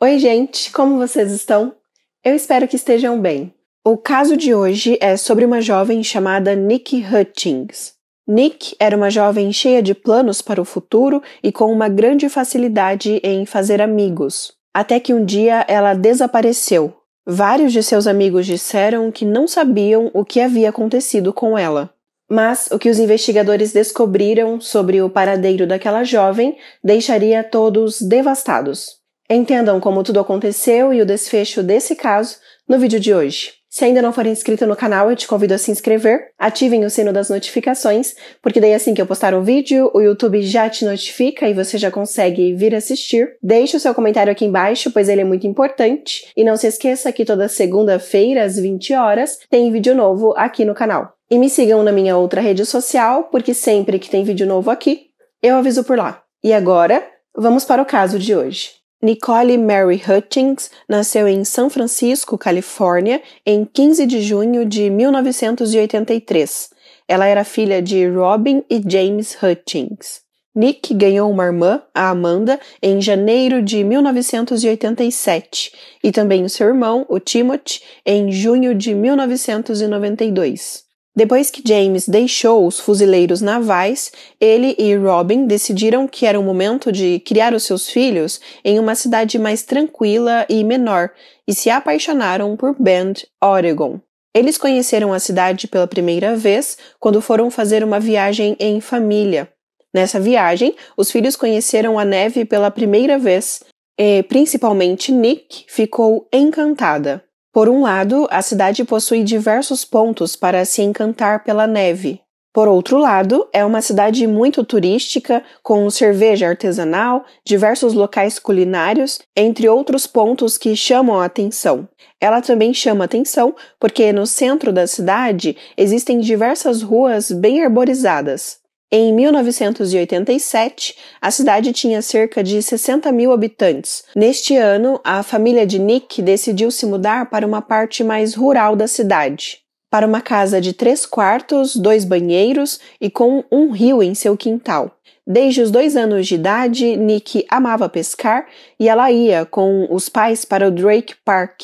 Oi, gente, como vocês estão? Eu espero que estejam bem. O caso de hoje é sobre uma jovem chamada Nick Hutchings. Nick era uma jovem cheia de planos para o futuro e com uma grande facilidade em fazer amigos, até que um dia ela desapareceu Vários de seus amigos disseram que não sabiam o que havia acontecido com ela. Mas o que os investigadores descobriram sobre o paradeiro daquela jovem deixaria todos devastados. Entendam como tudo aconteceu e o desfecho desse caso no vídeo de hoje. Se ainda não for inscrito no canal, eu te convido a se inscrever, ativem o sino das notificações, porque daí assim que eu postar um vídeo, o YouTube já te notifica e você já consegue vir assistir. Deixe o seu comentário aqui embaixo, pois ele é muito importante. E não se esqueça que toda segunda-feira, às 20 horas, tem vídeo novo aqui no canal. E me sigam na minha outra rede social, porque sempre que tem vídeo novo aqui, eu aviso por lá. E agora, vamos para o caso de hoje. Nicole Mary Hutchings nasceu em São Francisco, Califórnia, em 15 de junho de 1983. Ela era filha de Robin e James Hutchings. Nick ganhou uma irmã, a Amanda, em janeiro de 1987 e também o seu irmão, o Timothy, em junho de 1992. Depois que James deixou os fuzileiros navais, ele e Robin decidiram que era o momento de criar os seus filhos em uma cidade mais tranquila e menor e se apaixonaram por Bend, Oregon. Eles conheceram a cidade pela primeira vez quando foram fazer uma viagem em família. Nessa viagem, os filhos conheceram a neve pela primeira vez e, principalmente, Nick ficou encantada. Por um lado, a cidade possui diversos pontos para se encantar pela neve. Por outro lado, é uma cidade muito turística, com cerveja artesanal, diversos locais culinários, entre outros pontos que chamam a atenção. Ela também chama atenção porque no centro da cidade existem diversas ruas bem arborizadas. Em 1987, a cidade tinha cerca de 60 mil habitantes. Neste ano, a família de Nick decidiu se mudar para uma parte mais rural da cidade, para uma casa de três quartos, dois banheiros e com um rio em seu quintal. Desde os dois anos de idade, Nick amava pescar e ela ia com os pais para o Drake Park,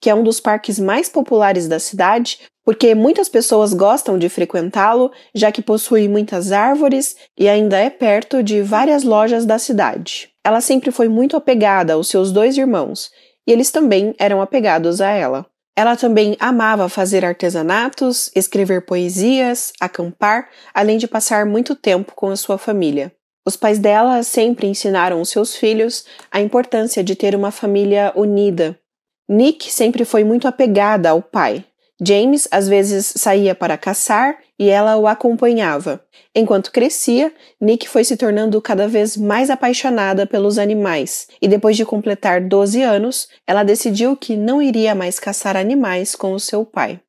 que é um dos parques mais populares da cidade, porque muitas pessoas gostam de frequentá-lo, já que possui muitas árvores e ainda é perto de várias lojas da cidade. Ela sempre foi muito apegada aos seus dois irmãos, e eles também eram apegados a ela. Ela também amava fazer artesanatos, escrever poesias, acampar, além de passar muito tempo com a sua família. Os pais dela sempre ensinaram os seus filhos a importância de ter uma família unida. Nick sempre foi muito apegada ao pai, James às vezes saía para caçar e ela o acompanhava. Enquanto crescia, Nick foi se tornando cada vez mais apaixonada pelos animais, e depois de completar 12 anos, ela decidiu que não iria mais caçar animais com o seu pai.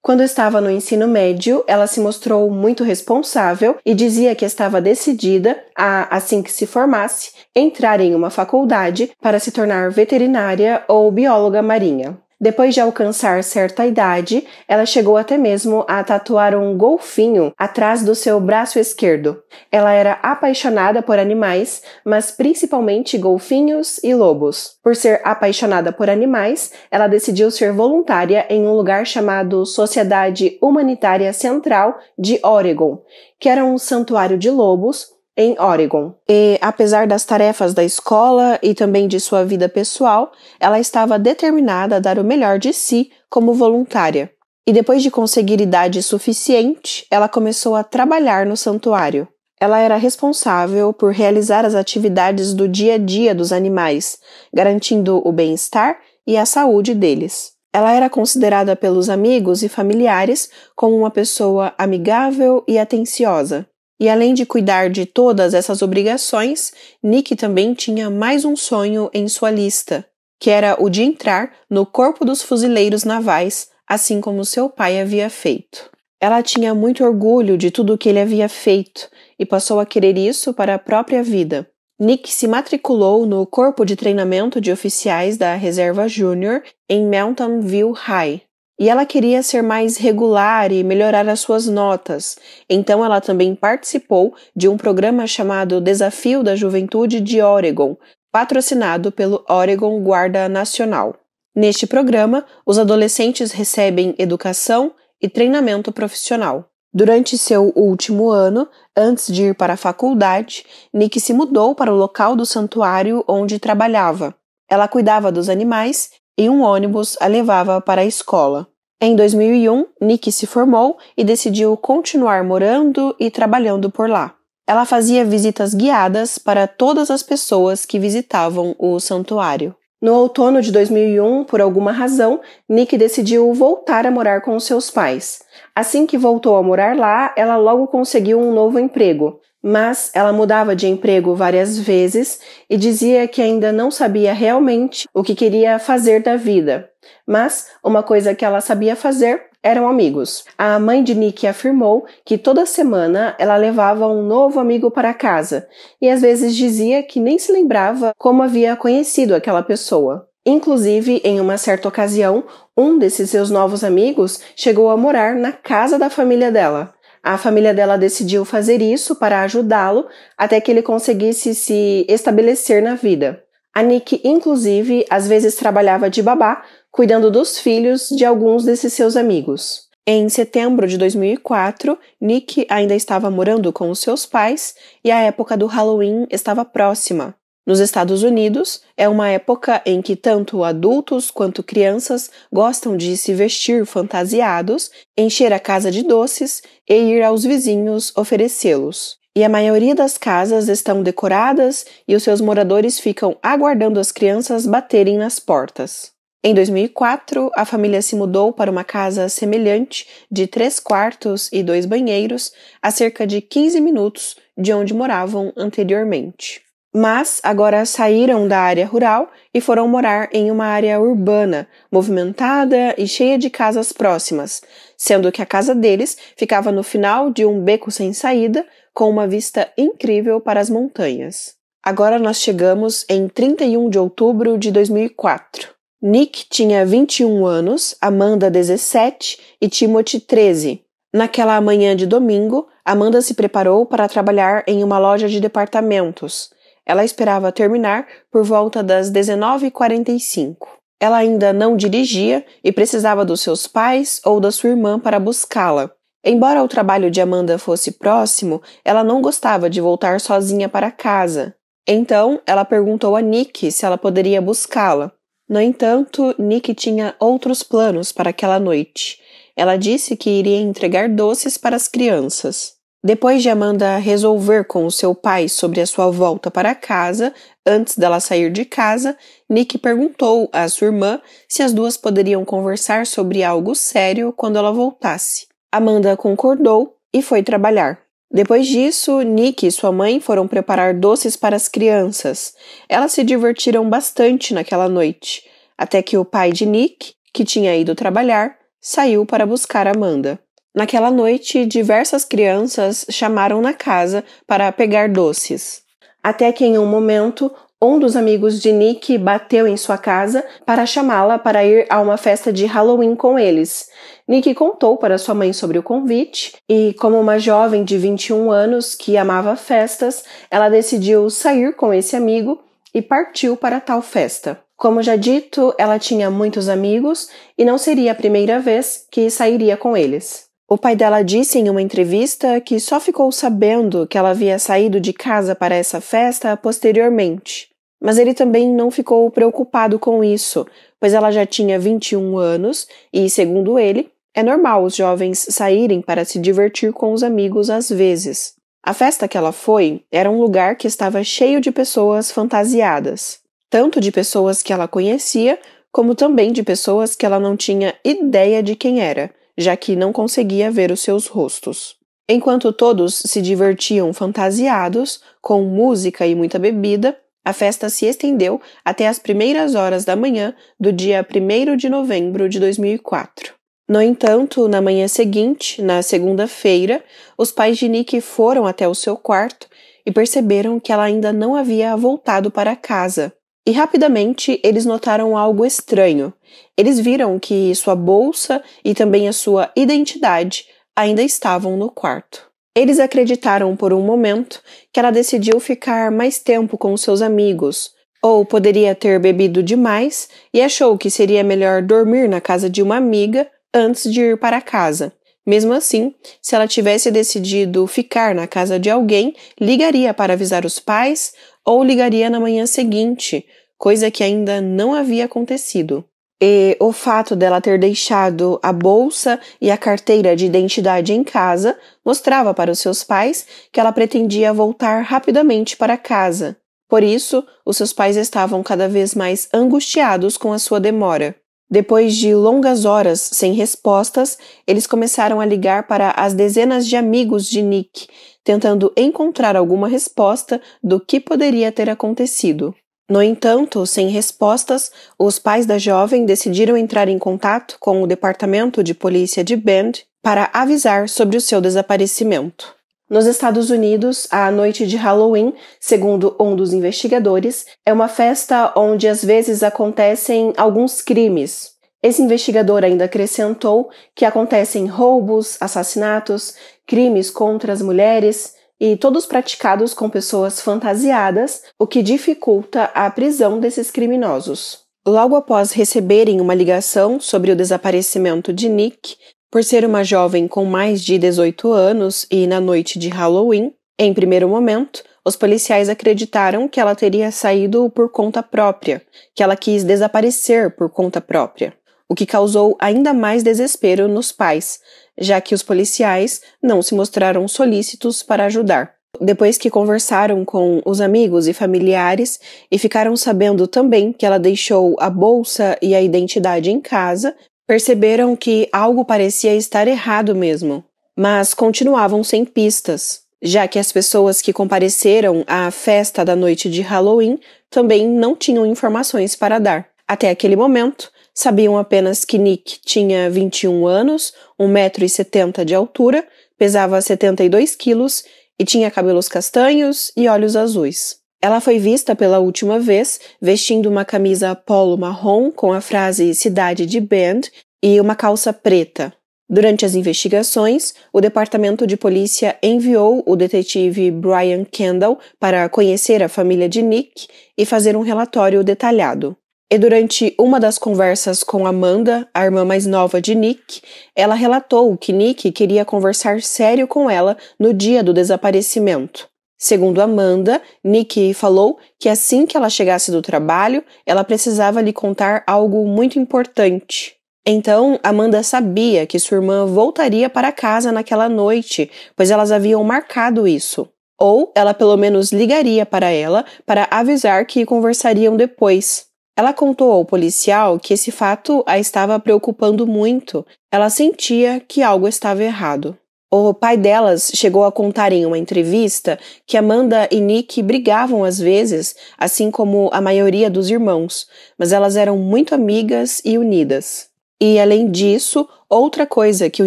Quando estava no ensino médio, ela se mostrou muito responsável e dizia que estava decidida a, assim que se formasse, entrar em uma faculdade para se tornar veterinária ou bióloga marinha. Depois de alcançar certa idade, ela chegou até mesmo a tatuar um golfinho atrás do seu braço esquerdo. Ela era apaixonada por animais, mas principalmente golfinhos e lobos. Por ser apaixonada por animais, ela decidiu ser voluntária em um lugar chamado Sociedade Humanitária Central de Oregon, que era um santuário de lobos em Oregon. E apesar das tarefas da escola e também de sua vida pessoal, ela estava determinada a dar o melhor de si como voluntária. E depois de conseguir idade suficiente, ela começou a trabalhar no santuário. Ela era responsável por realizar as atividades do dia a dia dos animais, garantindo o bem-estar e a saúde deles. Ela era considerada pelos amigos e familiares como uma pessoa amigável e atenciosa. E além de cuidar de todas essas obrigações, Nick também tinha mais um sonho em sua lista, que era o de entrar no corpo dos fuzileiros navais, assim como seu pai havia feito. Ela tinha muito orgulho de tudo o que ele havia feito e passou a querer isso para a própria vida. Nick se matriculou no Corpo de Treinamento de Oficiais da Reserva Júnior em Mountain View High, e ela queria ser mais regular e melhorar as suas notas, então ela também participou de um programa chamado Desafio da Juventude de Oregon, patrocinado pelo Oregon Guarda Nacional. Neste programa, os adolescentes recebem educação e treinamento profissional. Durante seu último ano, antes de ir para a faculdade, Nick se mudou para o local do santuário onde trabalhava. Ela cuidava dos animais e um ônibus a levava para a escola. Em 2001, Nick se formou e decidiu continuar morando e trabalhando por lá. Ela fazia visitas guiadas para todas as pessoas que visitavam o santuário. No outono de 2001, por alguma razão, Nick decidiu voltar a morar com seus pais. Assim que voltou a morar lá, ela logo conseguiu um novo emprego mas ela mudava de emprego várias vezes e dizia que ainda não sabia realmente o que queria fazer da vida. Mas uma coisa que ela sabia fazer eram amigos. A mãe de Nick afirmou que toda semana ela levava um novo amigo para casa e às vezes dizia que nem se lembrava como havia conhecido aquela pessoa. Inclusive, em uma certa ocasião, um desses seus novos amigos chegou a morar na casa da família dela. A família dela decidiu fazer isso para ajudá-lo até que ele conseguisse se estabelecer na vida. A Nick, inclusive, às vezes trabalhava de babá, cuidando dos filhos de alguns desses seus amigos. Em setembro de 2004, Nick ainda estava morando com os seus pais e a época do Halloween estava próxima. Nos Estados Unidos, é uma época em que tanto adultos quanto crianças gostam de se vestir fantasiados, encher a casa de doces e ir aos vizinhos oferecê-los. E a maioria das casas estão decoradas e os seus moradores ficam aguardando as crianças baterem nas portas. Em 2004, a família se mudou para uma casa semelhante de três quartos e dois banheiros, a cerca de 15 minutos de onde moravam anteriormente mas agora saíram da área rural e foram morar em uma área urbana, movimentada e cheia de casas próximas, sendo que a casa deles ficava no final de um beco sem saída, com uma vista incrível para as montanhas. Agora nós chegamos em 31 de outubro de 2004. Nick tinha 21 anos, Amanda 17 e Timothy 13. Naquela manhã de domingo, Amanda se preparou para trabalhar em uma loja de departamentos. Ela esperava terminar por volta das 19h45. Ela ainda não dirigia e precisava dos seus pais ou da sua irmã para buscá-la. Embora o trabalho de Amanda fosse próximo, ela não gostava de voltar sozinha para casa. Então, ela perguntou a Nick se ela poderia buscá-la. No entanto, Nick tinha outros planos para aquela noite. Ela disse que iria entregar doces para as crianças. Depois de Amanda resolver com o seu pai sobre a sua volta para casa, antes dela sair de casa, Nick perguntou à sua irmã se as duas poderiam conversar sobre algo sério quando ela voltasse. Amanda concordou e foi trabalhar. Depois disso, Nick e sua mãe foram preparar doces para as crianças. Elas se divertiram bastante naquela noite, até que o pai de Nick, que tinha ido trabalhar, saiu para buscar Amanda. Naquela noite, diversas crianças chamaram na casa para pegar doces. Até que, em um momento, um dos amigos de Nick bateu em sua casa para chamá-la para ir a uma festa de Halloween com eles. Nick contou para sua mãe sobre o convite e, como uma jovem de 21 anos que amava festas, ela decidiu sair com esse amigo e partiu para tal festa. Como já dito, ela tinha muitos amigos e não seria a primeira vez que sairia com eles. O pai dela disse em uma entrevista que só ficou sabendo que ela havia saído de casa para essa festa posteriormente. Mas ele também não ficou preocupado com isso, pois ela já tinha 21 anos e, segundo ele, é normal os jovens saírem para se divertir com os amigos às vezes. A festa que ela foi era um lugar que estava cheio de pessoas fantasiadas, tanto de pessoas que ela conhecia, como também de pessoas que ela não tinha ideia de quem era já que não conseguia ver os seus rostos. Enquanto todos se divertiam fantasiados, com música e muita bebida, a festa se estendeu até as primeiras horas da manhã do dia 1 de novembro de 2004. No entanto, na manhã seguinte, na segunda-feira, os pais de Nick foram até o seu quarto e perceberam que ela ainda não havia voltado para casa. E rapidamente eles notaram algo estranho. Eles viram que sua bolsa e também a sua identidade ainda estavam no quarto. Eles acreditaram por um momento que ela decidiu ficar mais tempo com seus amigos, ou poderia ter bebido demais e achou que seria melhor dormir na casa de uma amiga antes de ir para casa. Mesmo assim, se ela tivesse decidido ficar na casa de alguém, ligaria para avisar os pais ou ligaria na manhã seguinte, coisa que ainda não havia acontecido. E o fato dela ter deixado a bolsa e a carteira de identidade em casa mostrava para os seus pais que ela pretendia voltar rapidamente para casa. Por isso, os seus pais estavam cada vez mais angustiados com a sua demora. Depois de longas horas sem respostas, eles começaram a ligar para as dezenas de amigos de Nick, tentando encontrar alguma resposta do que poderia ter acontecido. No entanto, sem respostas, os pais da jovem decidiram entrar em contato com o departamento de polícia de Bend para avisar sobre o seu desaparecimento. Nos Estados Unidos, a noite de Halloween, segundo um dos investigadores, é uma festa onde às vezes acontecem alguns crimes. Esse investigador ainda acrescentou que acontecem roubos, assassinatos, crimes contra as mulheres e todos praticados com pessoas fantasiadas, o que dificulta a prisão desses criminosos. Logo após receberem uma ligação sobre o desaparecimento de Nick, por ser uma jovem com mais de 18 anos e na noite de Halloween, em primeiro momento, os policiais acreditaram que ela teria saído por conta própria, que ela quis desaparecer por conta própria o que causou ainda mais desespero nos pais, já que os policiais não se mostraram solícitos para ajudar. Depois que conversaram com os amigos e familiares e ficaram sabendo também que ela deixou a bolsa e a identidade em casa, perceberam que algo parecia estar errado mesmo, mas continuavam sem pistas, já que as pessoas que compareceram à festa da noite de Halloween também não tinham informações para dar. Até aquele momento, Sabiam apenas que Nick tinha 21 anos, 1,70m de altura, pesava 72 quilos e tinha cabelos castanhos e olhos azuis. Ela foi vista pela última vez vestindo uma camisa polo marrom com a frase Cidade de Bend e uma calça preta. Durante as investigações, o departamento de polícia enviou o detetive Brian Kendall para conhecer a família de Nick e fazer um relatório detalhado. E durante uma das conversas com Amanda, a irmã mais nova de Nick, ela relatou que Nick queria conversar sério com ela no dia do desaparecimento. Segundo Amanda, Nick falou que assim que ela chegasse do trabalho, ela precisava lhe contar algo muito importante. Então, Amanda sabia que sua irmã voltaria para casa naquela noite, pois elas haviam marcado isso. Ou ela pelo menos ligaria para ela para avisar que conversariam depois. Ela contou ao policial que esse fato a estava preocupando muito. Ela sentia que algo estava errado. O pai delas chegou a contar em uma entrevista que Amanda e Nick brigavam às vezes, assim como a maioria dos irmãos, mas elas eram muito amigas e unidas. E além disso, outra coisa que o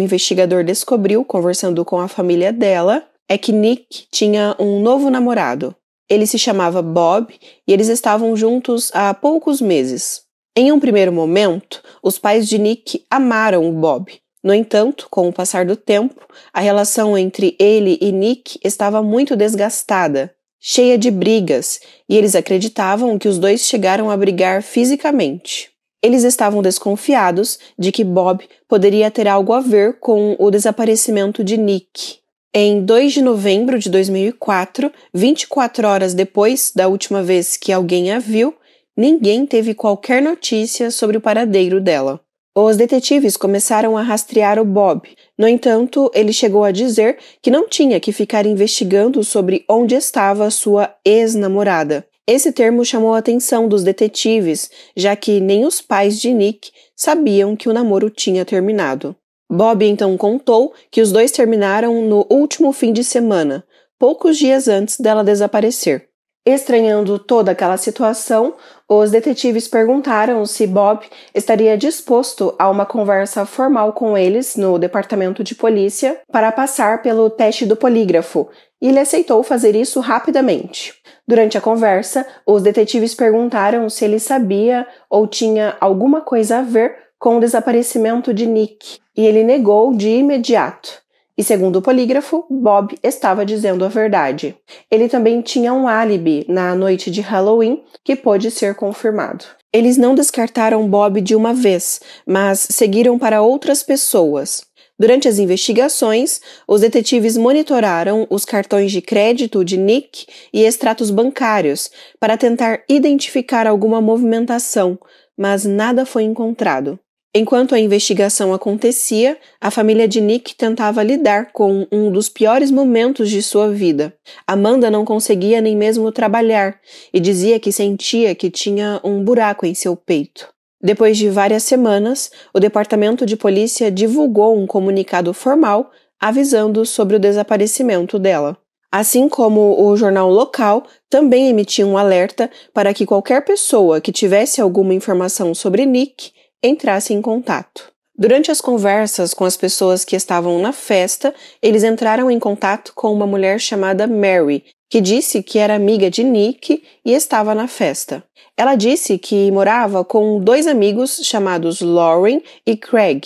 investigador descobriu conversando com a família dela é que Nick tinha um novo namorado. Ele se chamava Bob e eles estavam juntos há poucos meses. Em um primeiro momento, os pais de Nick amaram o Bob. No entanto, com o passar do tempo, a relação entre ele e Nick estava muito desgastada, cheia de brigas, e eles acreditavam que os dois chegaram a brigar fisicamente. Eles estavam desconfiados de que Bob poderia ter algo a ver com o desaparecimento de Nick. Em 2 de novembro de 2004, 24 horas depois da última vez que alguém a viu, ninguém teve qualquer notícia sobre o paradeiro dela. Os detetives começaram a rastrear o Bob. No entanto, ele chegou a dizer que não tinha que ficar investigando sobre onde estava sua ex-namorada. Esse termo chamou a atenção dos detetives, já que nem os pais de Nick sabiam que o namoro tinha terminado. Bob então contou que os dois terminaram no último fim de semana, poucos dias antes dela desaparecer. Estranhando toda aquela situação, os detetives perguntaram se Bob estaria disposto a uma conversa formal com eles no departamento de polícia para passar pelo teste do polígrafo, e ele aceitou fazer isso rapidamente. Durante a conversa, os detetives perguntaram se ele sabia ou tinha alguma coisa a ver com o desaparecimento de Nick e ele negou de imediato. E segundo o polígrafo, Bob estava dizendo a verdade. Ele também tinha um álibi na noite de Halloween que pôde ser confirmado. Eles não descartaram Bob de uma vez, mas seguiram para outras pessoas. Durante as investigações, os detetives monitoraram os cartões de crédito de Nick e extratos bancários para tentar identificar alguma movimentação, mas nada foi encontrado. Enquanto a investigação acontecia, a família de Nick tentava lidar com um dos piores momentos de sua vida. Amanda não conseguia nem mesmo trabalhar e dizia que sentia que tinha um buraco em seu peito. Depois de várias semanas, o departamento de polícia divulgou um comunicado formal avisando sobre o desaparecimento dela. Assim como o jornal local também emitiu um alerta para que qualquer pessoa que tivesse alguma informação sobre Nick entrasse em contato. Durante as conversas com as pessoas que estavam na festa, eles entraram em contato com uma mulher chamada Mary, que disse que era amiga de Nick e estava na festa. Ela disse que morava com dois amigos chamados Lauren e Craig.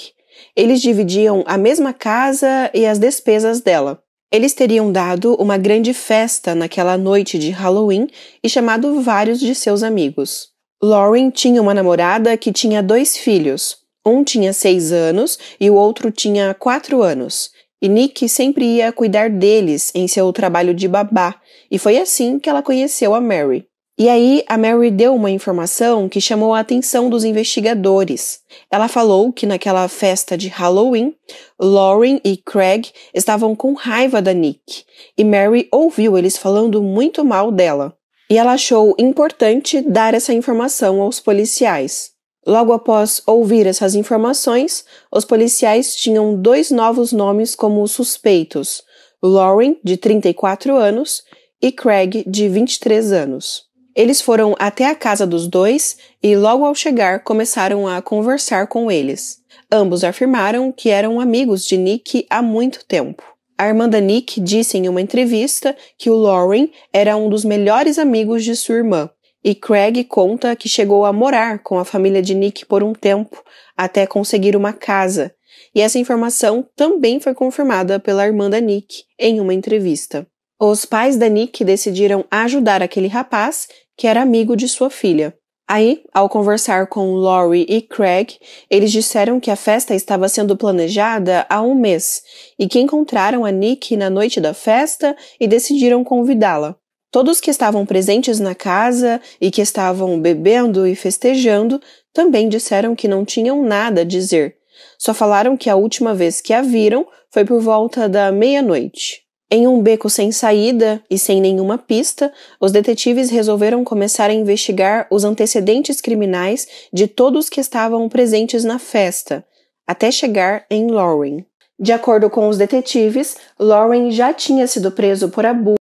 Eles dividiam a mesma casa e as despesas dela. Eles teriam dado uma grande festa naquela noite de Halloween e chamado vários de seus amigos. Lauren tinha uma namorada que tinha dois filhos. Um tinha seis anos e o outro tinha quatro anos. E Nick sempre ia cuidar deles em seu trabalho de babá, e foi assim que ela conheceu a Mary. E aí, a Mary deu uma informação que chamou a atenção dos investigadores. Ela falou que naquela festa de Halloween, Lauren e Craig estavam com raiva da Nick, e Mary ouviu eles falando muito mal dela e ela achou importante dar essa informação aos policiais. Logo após ouvir essas informações, os policiais tinham dois novos nomes como suspeitos: Lauren, de 34 anos, e Craig, de 23 anos. Eles foram até a casa dos dois e, logo ao chegar, começaram a conversar com eles. Ambos afirmaram que eram amigos de Nick há muito tempo. A irmã da Nick disse em uma entrevista que o Lauren era um dos melhores amigos de sua irmã, e Craig conta que chegou a morar com a família de Nick por um tempo, até conseguir uma casa, e essa informação também foi confirmada pela irmã da Nick em uma entrevista. Os pais da Nick decidiram ajudar aquele rapaz, que era amigo de sua filha. Aí, ao conversar com Laurie e Craig, eles disseram que a festa estava sendo planejada há um mês e que encontraram a Nick na noite da festa e decidiram convidá-la. Todos que estavam presentes na casa e que estavam bebendo e festejando também disseram que não tinham nada a dizer. Só falaram que a última vez que a viram foi por volta da meia-noite. Em um beco sem saída e sem nenhuma pista, os detetives resolveram começar a investigar os antecedentes criminais de todos que estavam presentes na festa, até chegar em Lauren. De acordo com os detetives, Lauren já tinha sido preso por abuso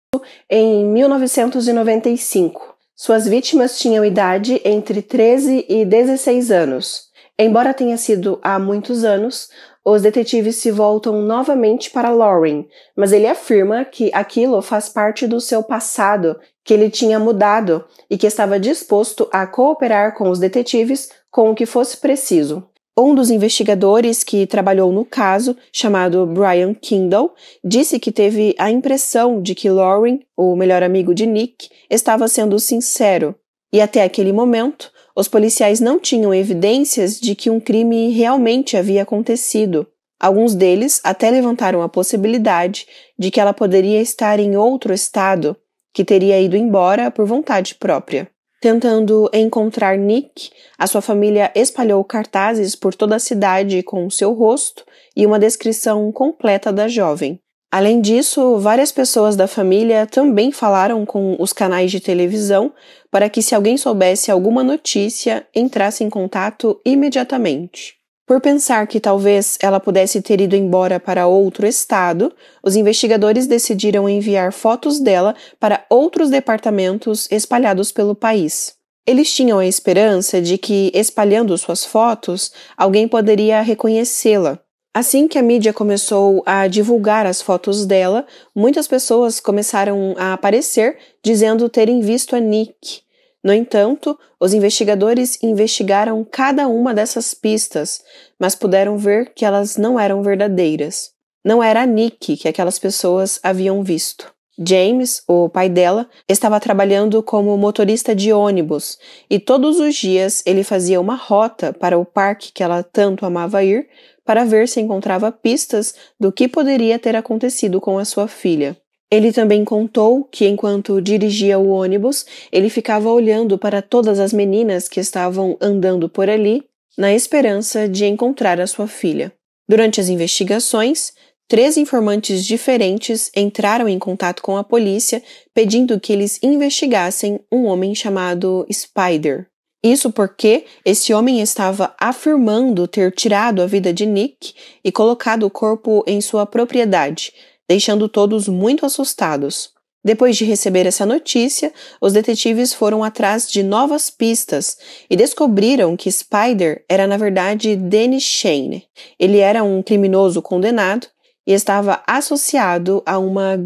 em 1995. Suas vítimas tinham idade entre 13 e 16 anos. Embora tenha sido há muitos anos, os detetives se voltam novamente para Lauren, mas ele afirma que aquilo faz parte do seu passado, que ele tinha mudado e que estava disposto a cooperar com os detetives com o que fosse preciso. Um dos investigadores que trabalhou no caso, chamado Brian Kindle, disse que teve a impressão de que Lauren, o melhor amigo de Nick, estava sendo sincero. E até aquele momento, os policiais não tinham evidências de que um crime realmente havia acontecido. Alguns deles até levantaram a possibilidade de que ela poderia estar em outro estado, que teria ido embora por vontade própria. Tentando encontrar Nick, a sua família espalhou cartazes por toda a cidade com o seu rosto e uma descrição completa da jovem. Além disso, várias pessoas da família também falaram com os canais de televisão para que, se alguém soubesse alguma notícia, entrasse em contato imediatamente. Por pensar que talvez ela pudesse ter ido embora para outro estado, os investigadores decidiram enviar fotos dela para outros departamentos espalhados pelo país. Eles tinham a esperança de que, espalhando suas fotos, alguém poderia reconhecê-la, Assim que a mídia começou a divulgar as fotos dela, muitas pessoas começaram a aparecer dizendo terem visto a Nick. No entanto, os investigadores investigaram cada uma dessas pistas, mas puderam ver que elas não eram verdadeiras. Não era a Nick que aquelas pessoas haviam visto. James, o pai dela, estava trabalhando como motorista de ônibus e todos os dias ele fazia uma rota para o parque que ela tanto amava ir para ver se encontrava pistas do que poderia ter acontecido com a sua filha. Ele também contou que, enquanto dirigia o ônibus, ele ficava olhando para todas as meninas que estavam andando por ali, na esperança de encontrar a sua filha. Durante as investigações, três informantes diferentes entraram em contato com a polícia pedindo que eles investigassem um homem chamado Spider. Isso porque esse homem estava afirmando ter tirado a vida de Nick e colocado o corpo em sua propriedade, deixando todos muito assustados. Depois de receber essa notícia, os detetives foram atrás de novas pistas e descobriram que Spider era na verdade Dennis Shane. Ele era um criminoso condenado e estava associado a uma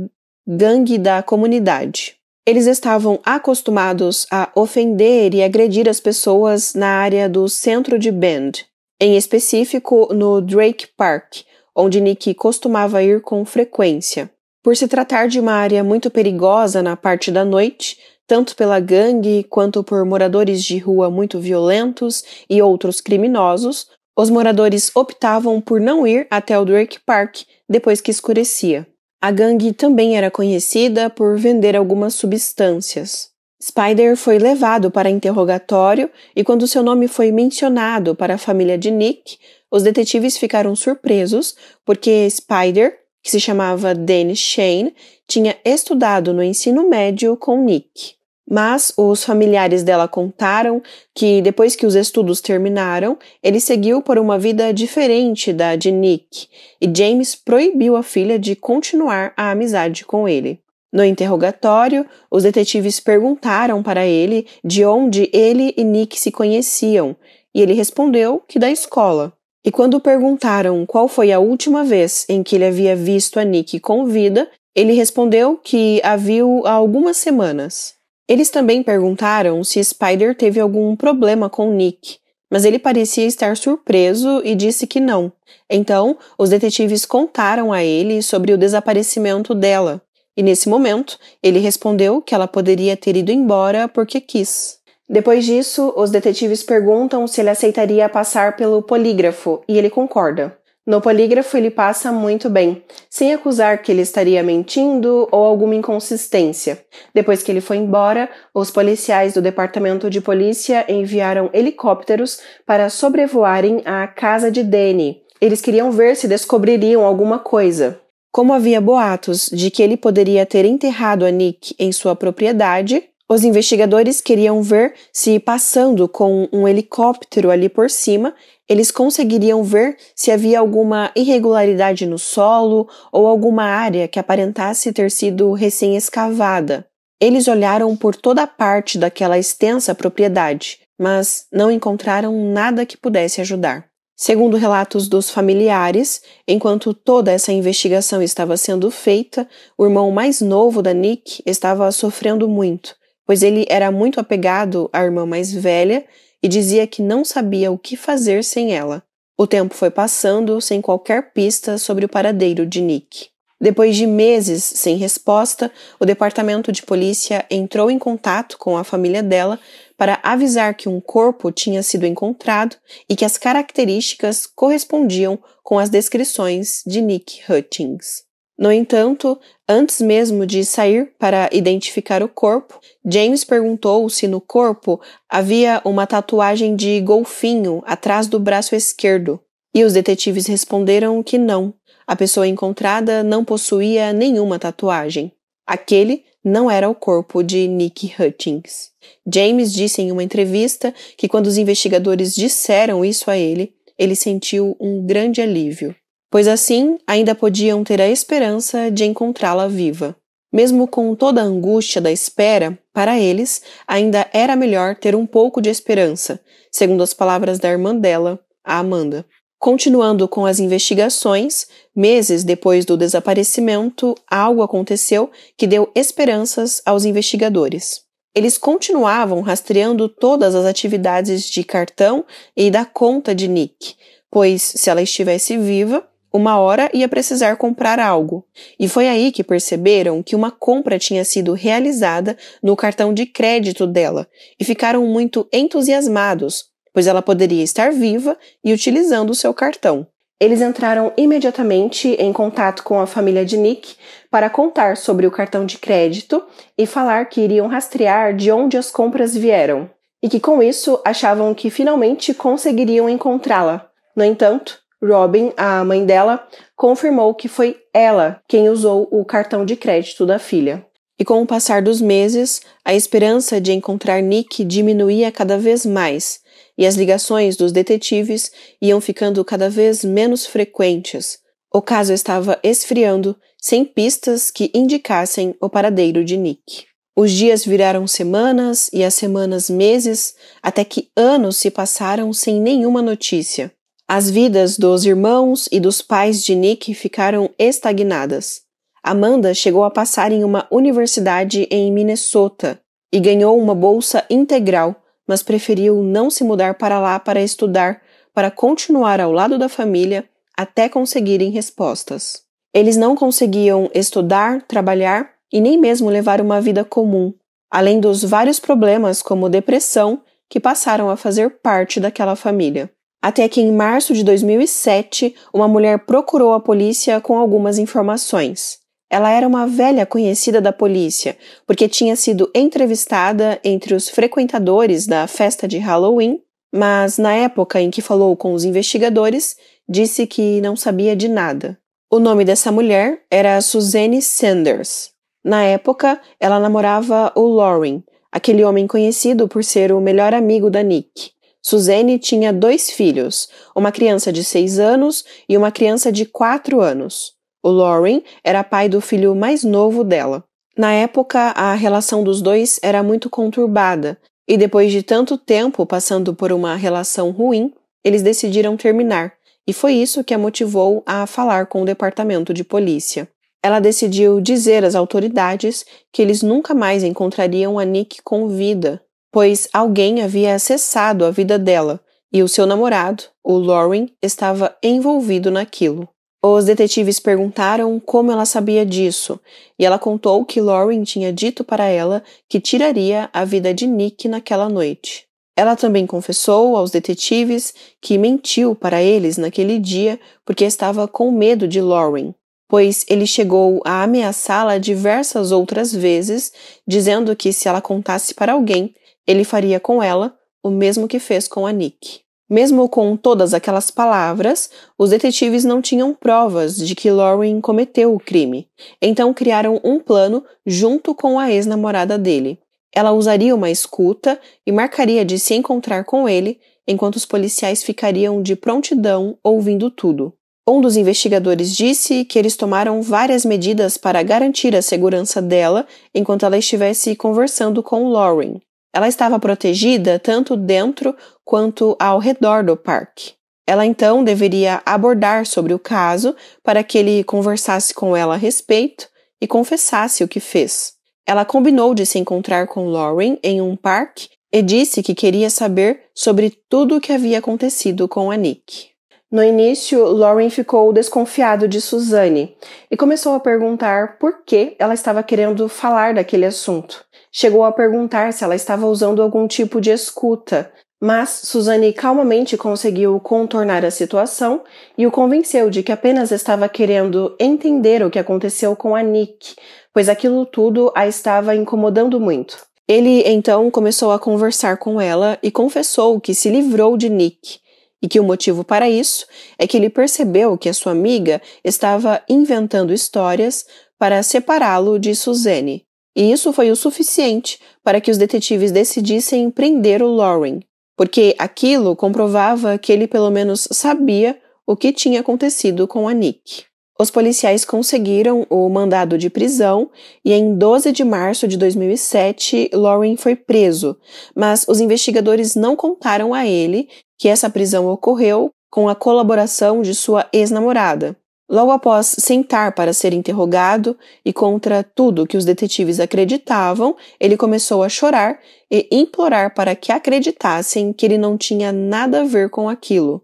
gangue da comunidade. Eles estavam acostumados a ofender e agredir as pessoas na área do centro de Bend, em específico no Drake Park, onde Nick costumava ir com frequência. Por se tratar de uma área muito perigosa na parte da noite, tanto pela gangue quanto por moradores de rua muito violentos e outros criminosos, os moradores optavam por não ir até o Drake Park depois que escurecia. A gangue também era conhecida por vender algumas substâncias. Spider foi levado para interrogatório e, quando seu nome foi mencionado para a família de Nick, os detetives ficaram surpresos porque Spider, que se chamava Dennis Shane, tinha estudado no ensino médio com Nick. Mas os familiares dela contaram que depois que os estudos terminaram, ele seguiu por uma vida diferente da de Nick, e James proibiu a filha de continuar a amizade com ele. No interrogatório, os detetives perguntaram para ele de onde ele e Nick se conheciam, e ele respondeu que da escola. E quando perguntaram qual foi a última vez em que ele havia visto a Nick com vida, ele respondeu que a viu há algumas semanas. Eles também perguntaram se Spider teve algum problema com Nick, mas ele parecia estar surpreso e disse que não. Então, os detetives contaram a ele sobre o desaparecimento dela, e nesse momento, ele respondeu que ela poderia ter ido embora porque quis. Depois disso, os detetives perguntam se ele aceitaria passar pelo polígrafo e ele concorda. No polígrafo, ele passa muito bem, sem acusar que ele estaria mentindo ou alguma inconsistência. Depois que ele foi embora, os policiais do departamento de polícia enviaram helicópteros para sobrevoarem a casa de Danny. Eles queriam ver se descobririam alguma coisa. Como havia boatos de que ele poderia ter enterrado a Nick em sua propriedade, os investigadores queriam ver se, passando com um helicóptero ali por cima, eles conseguiriam ver se havia alguma irregularidade no solo ou alguma área que aparentasse ter sido recém-escavada. Eles olharam por toda parte daquela extensa propriedade, mas não encontraram nada que pudesse ajudar. Segundo relatos dos familiares, enquanto toda essa investigação estava sendo feita, o irmão mais novo da Nick estava sofrendo muito, pois ele era muito apegado à irmã mais velha e dizia que não sabia o que fazer sem ela. O tempo foi passando sem qualquer pista sobre o paradeiro de Nick. Depois de meses sem resposta, o departamento de polícia entrou em contato com a família dela para avisar que um corpo tinha sido encontrado e que as características correspondiam com as descrições de Nick Hutchings. No entanto, Antes mesmo de sair para identificar o corpo, James perguntou se no corpo havia uma tatuagem de golfinho atrás do braço esquerdo. E os detetives responderam que não. A pessoa encontrada não possuía nenhuma tatuagem. Aquele não era o corpo de Nick Hutchings. James disse em uma entrevista que quando os investigadores disseram isso a ele, ele sentiu um grande alívio pois assim ainda podiam ter a esperança de encontrá-la viva. Mesmo com toda a angústia da espera, para eles ainda era melhor ter um pouco de esperança, segundo as palavras da irmã dela, a Amanda. Continuando com as investigações, meses depois do desaparecimento, algo aconteceu que deu esperanças aos investigadores. Eles continuavam rastreando todas as atividades de cartão e da conta de Nick, pois se ela estivesse viva, uma hora ia precisar comprar algo, e foi aí que perceberam que uma compra tinha sido realizada no cartão de crédito dela e ficaram muito entusiasmados, pois ela poderia estar viva e utilizando o seu cartão. Eles entraram imediatamente em contato com a família de Nick para contar sobre o cartão de crédito e falar que iriam rastrear de onde as compras vieram, e que com isso achavam que finalmente conseguiriam encontrá-la. No entanto, Robin, a mãe dela, confirmou que foi ela quem usou o cartão de crédito da filha. E com o passar dos meses, a esperança de encontrar Nick diminuía cada vez mais, e as ligações dos detetives iam ficando cada vez menos frequentes. O caso estava esfriando, sem pistas que indicassem o paradeiro de Nick. Os dias viraram semanas e as semanas meses, até que anos se passaram sem nenhuma notícia. As vidas dos irmãos e dos pais de Nick ficaram estagnadas. Amanda chegou a passar em uma universidade em Minnesota e ganhou uma bolsa integral, mas preferiu não se mudar para lá para estudar, para continuar ao lado da família até conseguirem respostas. Eles não conseguiam estudar, trabalhar e nem mesmo levar uma vida comum, além dos vários problemas como depressão que passaram a fazer parte daquela família. Até que em março de 2007, uma mulher procurou a polícia com algumas informações. Ela era uma velha conhecida da polícia, porque tinha sido entrevistada entre os frequentadores da festa de Halloween, mas na época em que falou com os investigadores, disse que não sabia de nada. O nome dessa mulher era Suzanne Sanders. Na época, ela namorava o Lauren, aquele homem conhecido por ser o melhor amigo da Nick. Suzane tinha dois filhos, uma criança de seis anos e uma criança de quatro anos. O Lauren era pai do filho mais novo dela. Na época, a relação dos dois era muito conturbada, e depois de tanto tempo passando por uma relação ruim, eles decidiram terminar, e foi isso que a motivou a falar com o departamento de polícia. Ela decidiu dizer às autoridades que eles nunca mais encontrariam a Nick com vida pois alguém havia acessado a vida dela e o seu namorado, o Lauren, estava envolvido naquilo. Os detetives perguntaram como ela sabia disso, e ela contou que Lauren tinha dito para ela que tiraria a vida de Nick naquela noite. Ela também confessou aos detetives que mentiu para eles naquele dia porque estava com medo de Lauren, pois ele chegou a ameaçá-la diversas outras vezes, dizendo que se ela contasse para alguém, ele faria com ela o mesmo que fez com a Nick. Mesmo com todas aquelas palavras, os detetives não tinham provas de que Lauren cometeu o crime, então criaram um plano junto com a ex-namorada dele. Ela usaria uma escuta e marcaria de se encontrar com ele, enquanto os policiais ficariam de prontidão ouvindo tudo. Um dos investigadores disse que eles tomaram várias medidas para garantir a segurança dela enquanto ela estivesse conversando com Lauren. Ela estava protegida tanto dentro quanto ao redor do parque. Ela então deveria abordar sobre o caso para que ele conversasse com ela a respeito e confessasse o que fez. Ela combinou de se encontrar com Lauren em um parque e disse que queria saber sobre tudo o que havia acontecido com a Nick. No início, Lauren ficou desconfiado de Suzanne e começou a perguntar por que ela estava querendo falar daquele assunto. Chegou a perguntar se ela estava usando algum tipo de escuta, mas Suzanne calmamente conseguiu contornar a situação e o convenceu de que apenas estava querendo entender o que aconteceu com a Nick, pois aquilo tudo a estava incomodando muito. Ele então começou a conversar com ela e confessou que se livrou de Nick, e que o motivo para isso é que ele percebeu que a sua amiga estava inventando histórias para separá-lo de Suzanne e isso foi o suficiente para que os detetives decidissem prender o Lauren, porque aquilo comprovava que ele pelo menos sabia o que tinha acontecido com a Nick. Os policiais conseguiram o mandado de prisão e em 12 de março de 2007, Lauren foi preso, mas os investigadores não contaram a ele que essa prisão ocorreu com a colaboração de sua ex-namorada, Logo após sentar para ser interrogado e contra tudo que os detetives acreditavam, ele começou a chorar e implorar para que acreditassem que ele não tinha nada a ver com aquilo.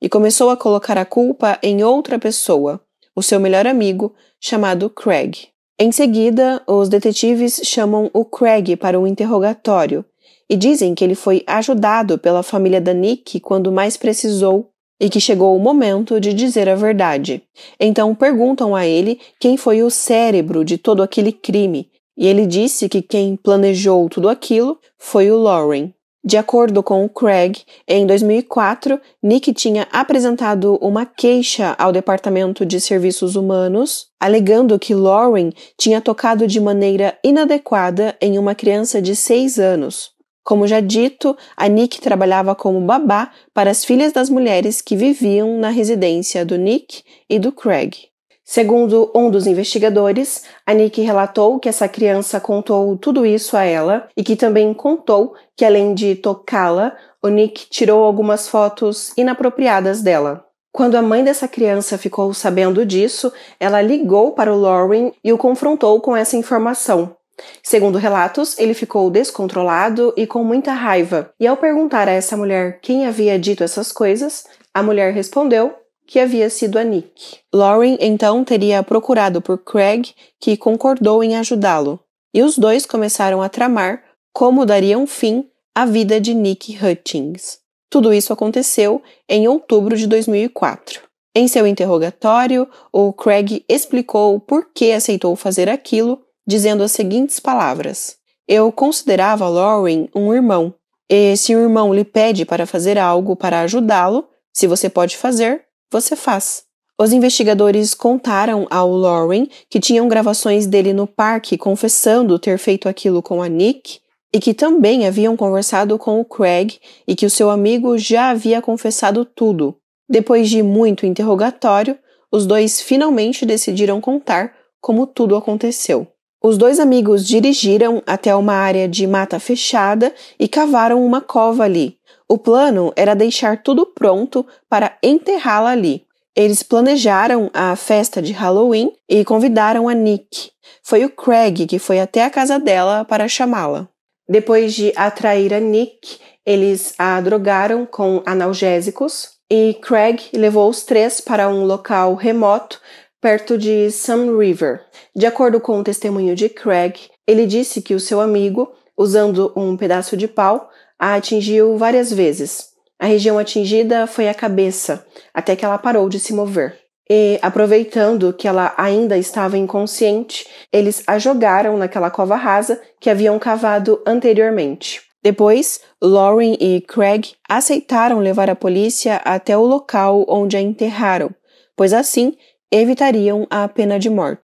E começou a colocar a culpa em outra pessoa, o seu melhor amigo, chamado Craig. Em seguida, os detetives chamam o Craig para um interrogatório e dizem que ele foi ajudado pela família da Nick quando mais precisou e que chegou o momento de dizer a verdade. Então perguntam a ele quem foi o cérebro de todo aquele crime, e ele disse que quem planejou tudo aquilo foi o Lauren. De acordo com o Craig, em 2004, Nick tinha apresentado uma queixa ao Departamento de Serviços Humanos, alegando que Lauren tinha tocado de maneira inadequada em uma criança de 6 anos, como já dito, a Nick trabalhava como babá para as filhas das mulheres que viviam na residência do Nick e do Craig. Segundo um dos investigadores, a Nick relatou que essa criança contou tudo isso a ela e que também contou que, além de tocá-la, o Nick tirou algumas fotos inapropriadas dela. Quando a mãe dessa criança ficou sabendo disso, ela ligou para o Lauren e o confrontou com essa informação. Segundo relatos, ele ficou descontrolado e com muita raiva. E ao perguntar a essa mulher quem havia dito essas coisas, a mulher respondeu que havia sido a Nick. Lauren então teria procurado por Craig, que concordou em ajudá-lo. E os dois começaram a tramar como dariam fim à vida de Nick Hutchings. Tudo isso aconteceu em outubro de 2004. Em seu interrogatório, o Craig explicou por que aceitou fazer aquilo dizendo as seguintes palavras: Eu considerava Lauren um irmão, e se o irmão lhe pede para fazer algo para ajudá-lo, se você pode fazer, você faz. Os investigadores contaram ao Lauren que tinham gravações dele no parque confessando ter feito aquilo com a Nick e que também haviam conversado com o Craig e que o seu amigo já havia confessado tudo. Depois de muito interrogatório, os dois finalmente decidiram contar como tudo aconteceu. Os dois amigos dirigiram até uma área de mata fechada e cavaram uma cova ali. O plano era deixar tudo pronto para enterrá-la ali. Eles planejaram a festa de Halloween e convidaram a Nick. Foi o Craig que foi até a casa dela para chamá-la. Depois de atrair a Nick, eles a drogaram com analgésicos e Craig levou os três para um local remoto perto de Sun River. De acordo com o testemunho de Craig, ele disse que o seu amigo, usando um pedaço de pau, a atingiu várias vezes. A região atingida foi a cabeça, até que ela parou de se mover. E, aproveitando que ela ainda estava inconsciente, eles a jogaram naquela cova rasa que haviam cavado anteriormente. Depois, Lauren e Craig aceitaram levar a polícia até o local onde a enterraram, pois assim evitariam a pena de morte.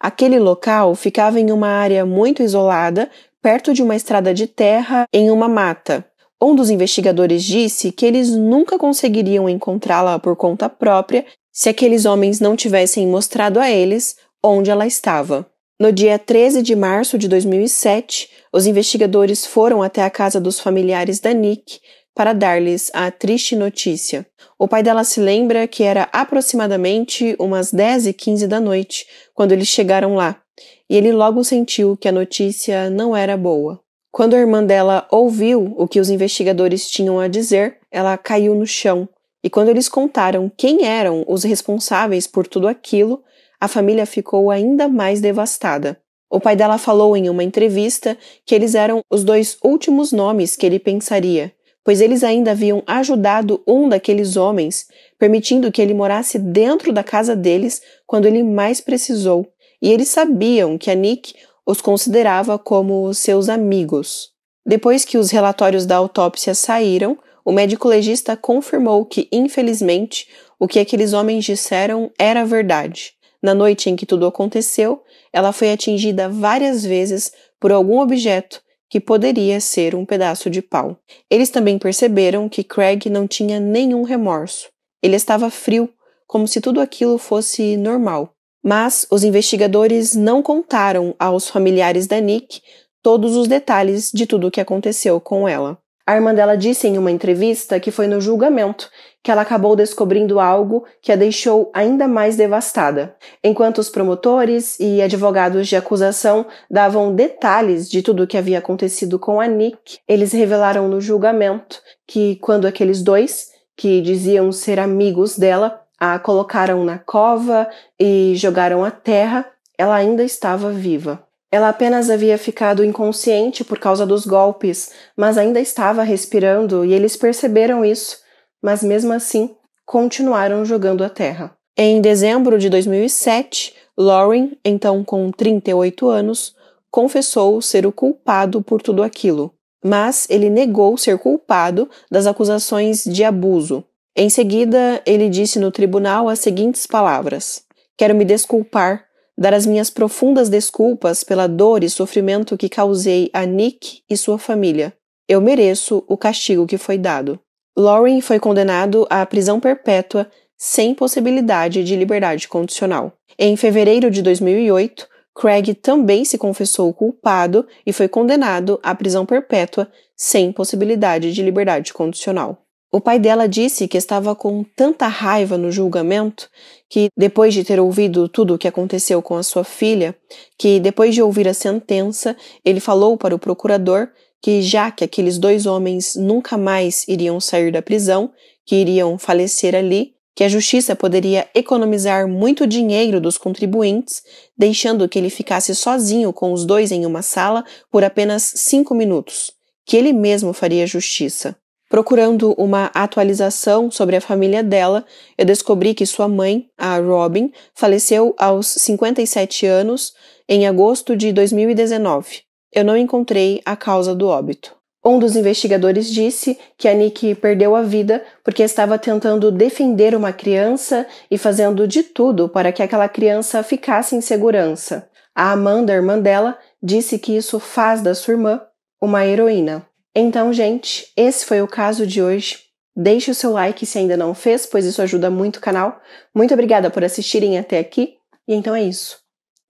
Aquele local ficava em uma área muito isolada, perto de uma estrada de terra em uma mata. Um dos investigadores disse que eles nunca conseguiriam encontrá-la por conta própria se aqueles homens não tivessem mostrado a eles onde ela estava. No dia 13 de março de 2007, os investigadores foram até a casa dos familiares da Nick, para dar-lhes a triste notícia. O pai dela se lembra que era aproximadamente umas 10 e 15 da noite quando eles chegaram lá, e ele logo sentiu que a notícia não era boa. Quando a irmã dela ouviu o que os investigadores tinham a dizer, ela caiu no chão. E quando eles contaram quem eram os responsáveis por tudo aquilo, a família ficou ainda mais devastada. O pai dela falou em uma entrevista que eles eram os dois últimos nomes que ele pensaria, pois eles ainda haviam ajudado um daqueles homens, permitindo que ele morasse dentro da casa deles quando ele mais precisou, e eles sabiam que a Nick os considerava como seus amigos. Depois que os relatórios da autópsia saíram, o médico legista confirmou que, infelizmente, o que aqueles homens disseram era verdade. Na noite em que tudo aconteceu, ela foi atingida várias vezes por algum objeto que poderia ser um pedaço de pau. Eles também perceberam que Craig não tinha nenhum remorso. Ele estava frio, como se tudo aquilo fosse normal. Mas os investigadores não contaram aos familiares da Nick todos os detalhes de tudo o que aconteceu com ela. A irmã dela disse em uma entrevista que foi no julgamento que ela acabou descobrindo algo que a deixou ainda mais devastada. Enquanto os promotores e advogados de acusação davam detalhes de tudo o que havia acontecido com a Nick, eles revelaram no julgamento que quando aqueles dois, que diziam ser amigos dela, a colocaram na cova e jogaram a terra, ela ainda estava viva. Ela apenas havia ficado inconsciente por causa dos golpes, mas ainda estava respirando e eles perceberam isso mas mesmo assim continuaram jogando a terra. Em dezembro de 2007, Lauren, então com 38 anos, confessou ser o culpado por tudo aquilo, mas ele negou ser culpado das acusações de abuso. Em seguida, ele disse no tribunal as seguintes palavras: Quero me desculpar, dar as minhas profundas desculpas pela dor e sofrimento que causei a Nick e sua família. Eu mereço o castigo que foi dado. Lauren foi condenado à prisão perpétua sem possibilidade de liberdade condicional. Em fevereiro de 2008, Craig também se confessou culpado e foi condenado à prisão perpétua sem possibilidade de liberdade condicional. O pai dela disse que estava com tanta raiva no julgamento que, depois de ter ouvido tudo o que aconteceu com a sua filha, que depois de ouvir a sentença, ele falou para o procurador que já que aqueles dois homens nunca mais iriam sair da prisão, que iriam falecer ali, que a justiça poderia economizar muito dinheiro dos contribuintes, deixando que ele ficasse sozinho com os dois em uma sala por apenas cinco minutos, que ele mesmo faria justiça. Procurando uma atualização sobre a família dela, eu descobri que sua mãe, a Robin, faleceu aos 57 anos em agosto de 2019 eu não encontrei a causa do óbito. Um dos investigadores disse que a Nick perdeu a vida porque estava tentando defender uma criança e fazendo de tudo para que aquela criança ficasse em segurança. A Amanda, irmã dela, disse que isso faz da sua irmã uma heroína. Então, gente, esse foi o caso de hoje. Deixe o seu like se ainda não fez, pois isso ajuda muito o canal. Muito obrigada por assistirem até aqui. E então é isso.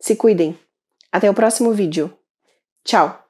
Se cuidem. Até o próximo vídeo. Tchau!